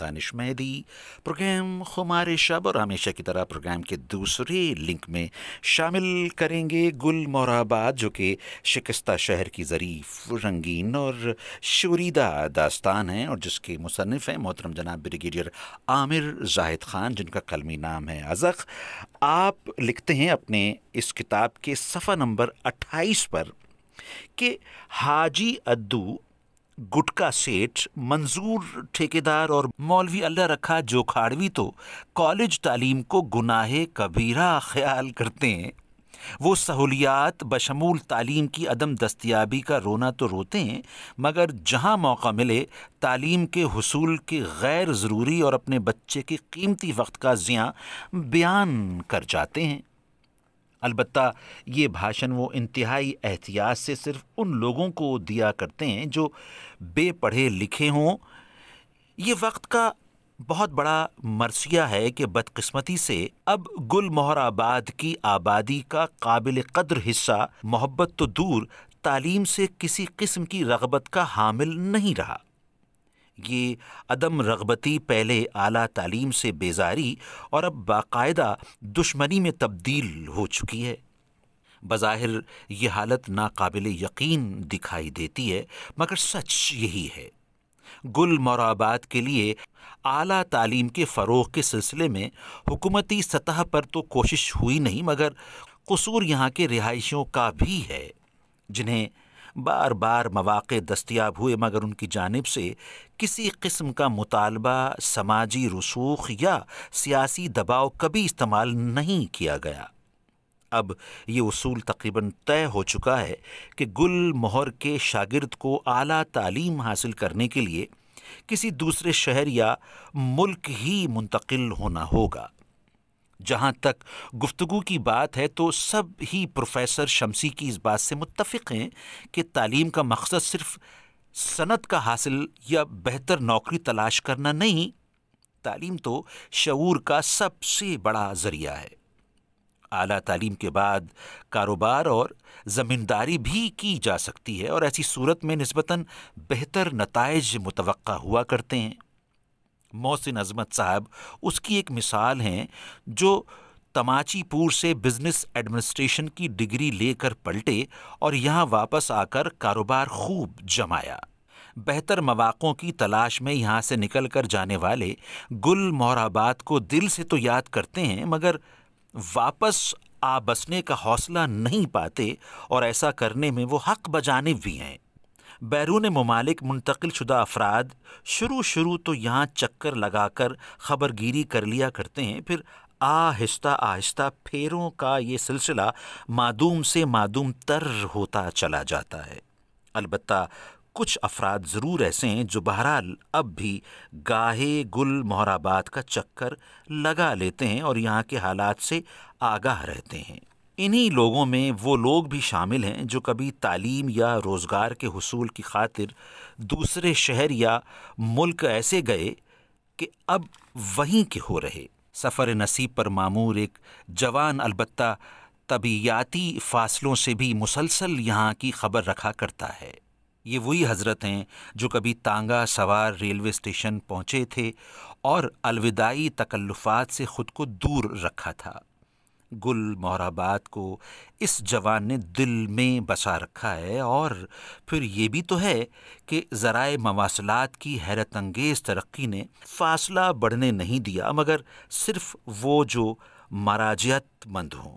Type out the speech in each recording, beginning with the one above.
Danish Mehdi programme खुमार शब और हमेशा की तरह प्रोग्राम के दूसरे लिंक में शामिल करेंगे गुल मोराबाद जो कि शिकस्ता शहर की ज़रीफ रंगीन और शरीदा दास्तान है और जिसके मुसनफ़ हैं मोहतरम जनाब ब्रिगेडियर आमिर जाहिद ख़ान जिनका कलमी नाम है अजक आप लिखते हैं अपने इस किताब के सफ़ा नंबर अट्ठाईस पर कि हाजी अद्दू गुटका सेठ मंजूर ठेकेदार और मौलवी अल्लाह रखा जोखाड़वी तो कॉलेज तालीम को गुनाहे कबीरा ख्याल करते हैं वो सहूलियात बशमूल तालीम की अदम दस्तियाबी का रोना तो रोते हैं मगर जहाँ मौका मिले तालीम के हसूल के गैर ज़रूरी और अपने बच्चे के कीमती वक्त का ज़ियाँ बयान कर जाते हैं अलबत् ये भाषण वो इंतहाई एहतियात से सिर्फ उन लोगों को दिया करते हैं जो बेपढ़े लिखे हों ये वक्त का बहुत बड़ा मरसिया है कि बदकस्मती से अब गुल मोहराबाद की आबादी का काबिल कद्र हिस्सा मोहब्बत तो दूर तालीम से किसी किस्म की रगबत का हामिल नहीं रहा ये अदम रगबती पहले आला तालीम से बेजारी और अब बाकायदा दुश्मनी में तब्दील हो चुकी है बज़ाहिर ये हालत नाकबिल यकीन दिखाई देती है मगर सच यही है गुल मौराबाद के लिए आला तालीम के फ़रोग के सिलसिले में हुकूमती सतह पर तो कोशिश हुई नहीं मगर कसूर यहाँ के रिहाइशों का भी है जिन्हें बार बार मौाक दस्तियाब हुए मगर उनकी जानब से किसी किस्म का मुतालबा समाजी रसूख या सियासी दबाव कभी इस्तेमाल नहीं किया गया अब ये उसूल तकरीबन तय हो चुका है कि गुल मोहर के शागिर्द को आला तालीम हासिल करने के लिए किसी दूसरे शहर या मुल्क ही मुंतकिल होना होगा जहाँ तक गुफ्तु की बात है तो सब ही प्रोफेसर शमसी की इस बात से मुतफ़ हैं कि तालीम का मकसद सिर्फ सनत का हासिल या बेहतर नौकरी तलाश करना नहीं तालीम तो शूर का सबसे बड़ा ज़रिया है आला तालीम के बाद कारोबार और ज़मींदारी भी की जा सकती है और ऐसी सूरत में नस्बता बेहतर नतज मुतव हुआ करते हैं मोहसिन अजमत साहब उसकी एक मिसाल हैं जो तमाचीपुर से बिज़नेस एडमिनिस्ट्रेशन की डिग्री लेकर पलटे और यहाँ वापस आकर कारोबार खूब जमाया बेहतर मवाक़ों की तलाश में यहाँ से निकल कर जाने वाले गुल मोहराबाद को दिल से तो याद करते हैं मगर वापस आ बसने का हौसला नहीं पाते और ऐसा करने में वो हक बजाने भी हैं बैरून ममालिक मुंतकिल शुदा अफराद शुरू शुरू तो यहाँ चक्कर लगा कर खबरगिरी कर लिया करते हैं फिर आहिस्ता आहिस्ता फेरों का ये सिलसिला मादूम से मादूम तर होता चला जाता है अलबत् कुछ अफराद ज़रूर ऐसे हैं जो बहरहाल अब भी गाहे गुल मोहराबाद का चक्कर लगा लेते हैं और यहाँ के हालात से आगाह रहते हैं इन्हीं लोगों में वो लोग भी शामिल हैं जो कभी तालीम या रोज़गार के हसूल की खातिर दूसरे शहर या मुल्क ऐसे गए कि अब वहीं के हो रहे सफ़र नसीब पर मामूर एक जवान अलबत् तबीयाती फासलों से भी मुसलसल यहाँ की खबर रखा करता है ये वही हजरत हैं जो कभी तांगा सवार रेलवे स्टेशन पहुँचे थे और अलविदाई तकल्लुफात से ख़ुद को दूर रखा था गुल मोहराबाद को इस जवान ने दिल में बसा रखा है और फिर ये भी तो है कि ज़राए मवासलात की हैरत अंगेज़ तरक्की ने फासला बढ़ने नहीं दिया मगर सिर्फ वो जो मंद हों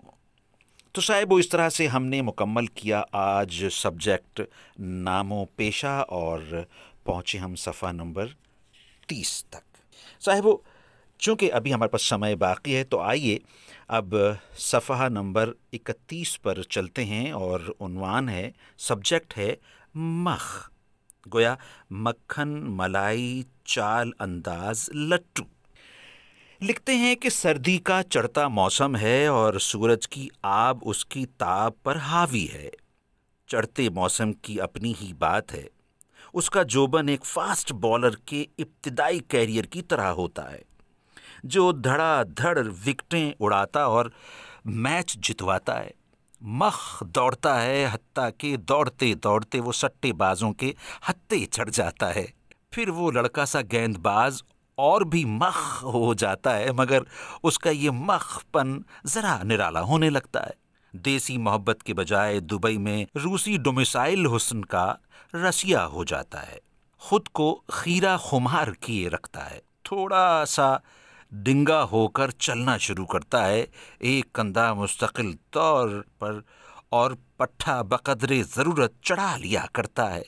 तो साहब वो इस तरह से हमने मुकम्मल किया आज सब्जेक्ट नामो पेशा और पहुँचे हम सफ़ा नंबर तीस तक साहब चूँकि अभी हमारे पास समय बाकी है तो आइए अब सफ़ा नंबर 31 पर चलते हैं और उनवान है सब्जेक्ट है मख गोया मक्खन मलाई चाल अंदाज लट्टू लिखते हैं कि सर्दी का चढ़ता मौसम है और सूरज की आब उसकी ताप पर हावी है चढ़ते मौसम की अपनी ही बात है उसका जोबन एक फास्ट बॉलर के इब्तदाई कैरियर की तरह होता है जो धड़ाधड़ विकटें उड़ाता और मैच जितवाता है मख दौड़ता है हत्ता के दौड़ते दौड़ते वो सट्टेबाजों के हत्ते चढ़ जाता है फिर वो लड़का सा गेंदबाज और भी मख हो जाता है मगर उसका ये मखपन ज़रा निराला होने लगता है देसी मोहब्बत के बजाय दुबई में रूसी डोमिसाइल हुसन का रसिया हो जाता है खुद को खीरा खुमार किए रखता है थोड़ा सा डिंगा होकर चलना शुरू करता है एक कंधा मुस्तकिल तौर पर और पट्ठा बकदरे ज़रूरत चढ़ा लिया करता है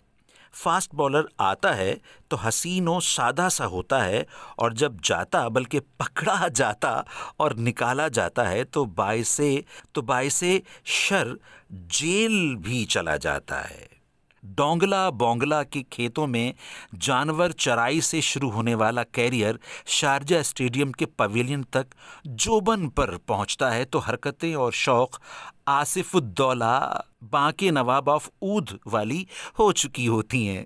फास्ट बॉलर आता है तो हसीनो सादा सा होता है और जब जाता बल्कि पकड़ा जाता और निकाला जाता है तो बायसे तो बायसे शर जेल भी चला जाता है डोंगला बोंगला के खेतों में जानवर चराई से शुरू होने वाला कैरियर शारजा स्टेडियम के पवेलियन तक जोबन पर पहुंचता है तो हरकतें और शौक़ आसिफुद्दौला बांके नवाब ऑफ ऊद वाली हो चुकी होती हैं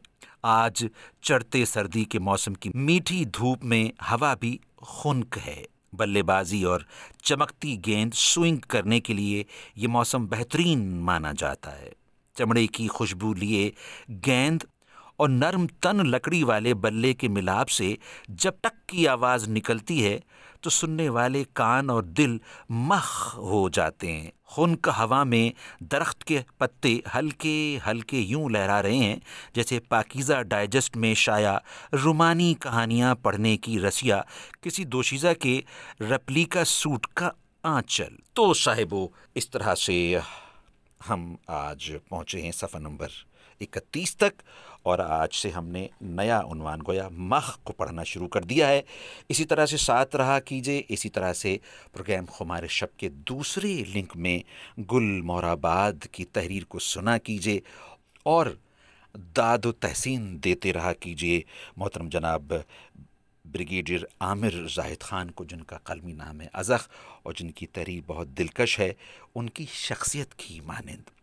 आज चढ़ते सर्दी के मौसम की मीठी धूप में हवा भी खुनक है बल्लेबाजी और चमकती गेंद स्विंग करने के लिए ये मौसम बेहतरीन माना जाता है चमड़े की खुशबू लिए गेंद और नरम तन लकड़ी वाले बल्ले के मिलाप से जब टक की आवाज़ निकलती है तो सुनने वाले कान और दिल मख हो जाते हैं खुनक हवा में दरख्त के पत्ते हल्के हल्के यूं लहरा रहे हैं जैसे पाकिज़ा डाइजेस्ट में शाया रुमानी कहानियाँ पढ़ने की रसिया किसी दोशीज़ा के रपलीका सूट का आंचल तो साहेबो इस तरह से हम आज पहुँचे हैं सफ़र नंबर इकतीस तक और आज से हमने नया उनवान गोया मख को पढ़ना शुरू कर दिया है इसी तरह से साथ रहा कीजिए इसी तरह से प्रोग्राम खुमार शब के दूसरे लिंक में गुल मोराबाद की तहरीर को सुना कीजिए और दाद तहसीन देते रहा कीजिए मोहतरम जनाब ब्रिगेडियर आमिर जाहिद ख़ान को जिनका कलमी नाम है अज़ख और जिनकी तहरीर बहुत दिलकश है उनकी शख्सियत की मानंद